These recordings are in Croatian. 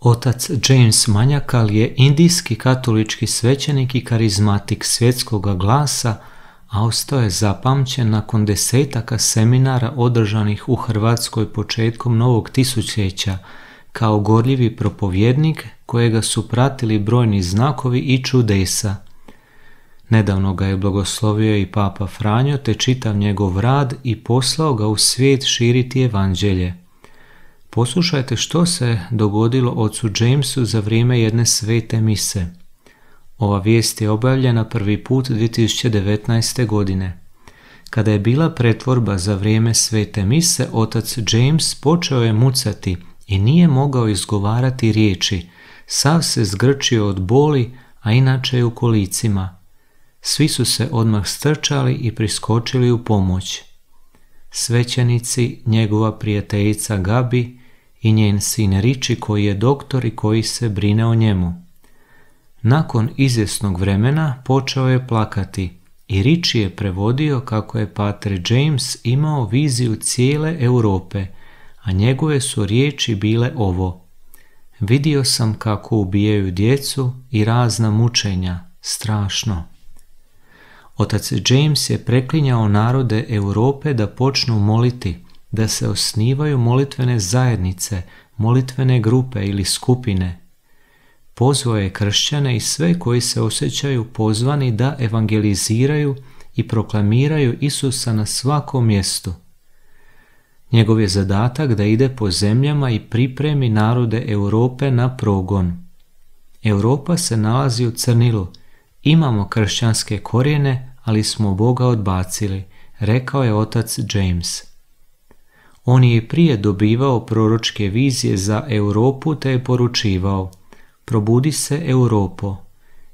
Otac James Manjakal je indijski katolički svećenik i karizmatik svjetskoga glasa, a ostao je zapamćen nakon desetaka seminara održanih u Hrvatskoj početkom novog tisućljeća kao gorljivi propovjednik kojega su pratili brojni znakovi i čudesa. Nedavno ga je blagoslovio i papa Franjo te čitav njegov rad i poslao ga u svijet širiti evanđelje. Poslušajte što se dogodilo ocu Jamesu za vrijeme jedne svete mise. Ova vijest je objavljena prvi put 2019. godine. Kada je bila pretvorba za vrijeme svete mise, otac James počeo je mucati i nije mogao izgovarati riječi. Sav se zgrčio od boli, a inače je u kolicima. Svi su se odmah strčali i priskočili u pomoć. Svećenici, njegova prijateljica Gabi, i njen sin Riči koji je doktor i koji se brine o njemu. Nakon izvjesnog vremena počeo je plakati i Riči je prevodio kako je patre James imao viziju cijele Europe, a njegove su riječi bile ovo. Vidio sam kako ubijaju djecu i razna mučenja, strašno. Otac James je preklinjao narode Europe da počnu moliti – da se osnivaju molitvene zajednice, molitvene grupe ili skupine. Pozvao je kršćane i sve koji se osjećaju pozvani da evangeliziraju i proklamiraju Isusa na svakom mjestu. Njegov je zadatak da ide po zemljama i pripremi narode Europe na progon. Europa se nalazi u crnilu. Imamo kršćanske korijene, ali smo Boga odbacili, rekao je otac James. On je prije dobivao proročke vizije za Europu te je poručivao Probudi se Europo,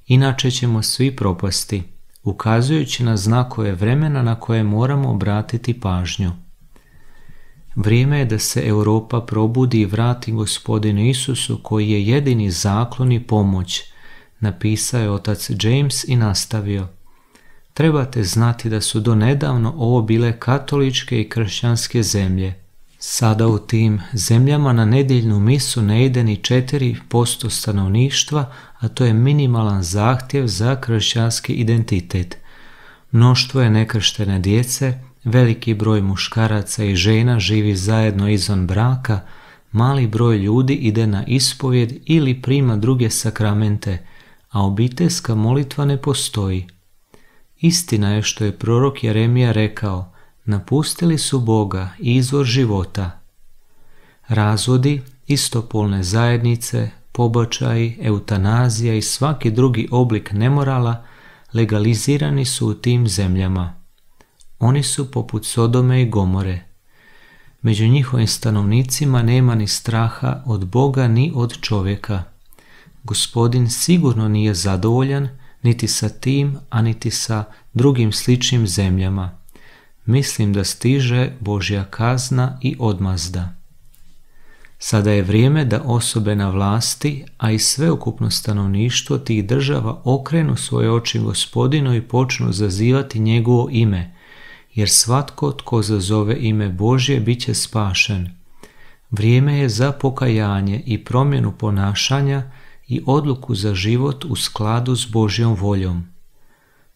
inače ćemo svi propasti, ukazujući na znakove vremena na koje moramo obratiti pažnju. Vrijeme je da se Europa probudi i vrati gospodinu Isusu koji je jedini zaklon i pomoć, napisao je otac James i nastavio – trebate znati da su donedavno ovo bile katoličke i kršćanske zemlje. Sada u tim zemljama na nedjeljnu misu ne ide ni 4% stanovništva, a to je minimalan zahtjev za kršćanski identitet. Mnoštvo je nekrštene djece, veliki broj muškaraca i žena živi zajedno izvan braka, mali broj ljudi ide na ispovjed ili prima druge sakramente, a obiteljska molitva ne postoji. Istina je što je prorok Jeremija rekao, napustili su Boga i izvor života. Razvodi, istopolne zajednice, pobačaji, eutanazija i svaki drugi oblik nemorala legalizirani su u tim zemljama. Oni su poput Sodome i Gomore. Među njihovim stanovnicima nema ni straha od Boga ni od čovjeka. Gospodin sigurno nije zadovoljan niti sa tim, a niti sa drugim sličnim zemljama. Mislim da stiže Božja kazna i odmazda. Sada je vrijeme da osobe na vlasti, a i sveukupno stanovništvo tih država okrenu svoje oči gospodinu i počnu zazivati njegovo ime, jer svatko tko zazove ime Božje bit će spašen. Vrijeme je za pokajanje i promjenu ponašanja, i odluku za život u skladu s Božjom voljom.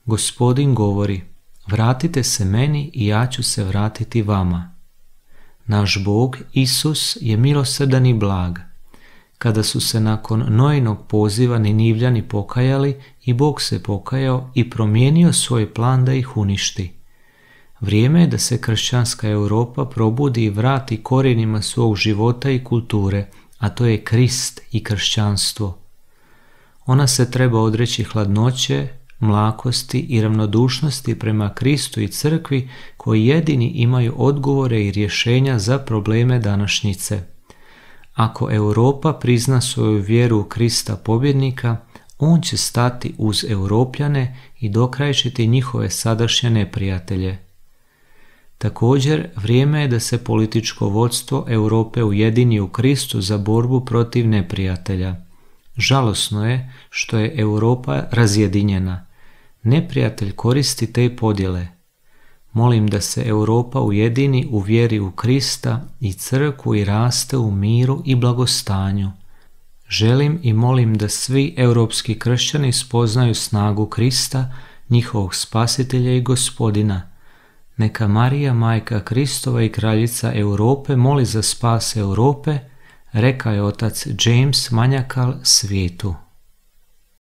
Gospodin govori, vratite se meni i ja ću se vratiti vama. Naš Bog, Isus, je milosrdan i blag. Kada su se nakon nojnog poziva Ninivljani pokajali i Bog se pokajao i promijenio svoj plan da ih uništi. Vrijeme je da se kršćanska Europa probudi i vrati korijenima svog života i kulture, a to je Krist i kršćanstvo ona se treba odreći hladnoće, mlakosti i ravnodušnosti prema Kristu i crkvi koji jedini imaju odgovore i rješenja za probleme današnjice. Ako Europa prizna svoju vjeru u Krista pobjednika, on će stati uz Europljane i dokrajšiti njihove sadašnje neprijatelje. Također, vrijeme je da se političko vodstvo Europe ujedini u Kristu za borbu protiv neprijatelja. Žalosno je što je Europa razjedinjena. Neprijatelj koristi te podjele. Molim da se Europa ujedini u vjeri u Krista i crku i raste u miru i blagostanju. Želim i molim da svi europski kršćani spoznaju snagu Krista, njihovog spasitelja i gospodina. Neka Marija, majka Kristova i kraljica Europe, moli za spas Europe – rekao je otac James Manjakal svijetu.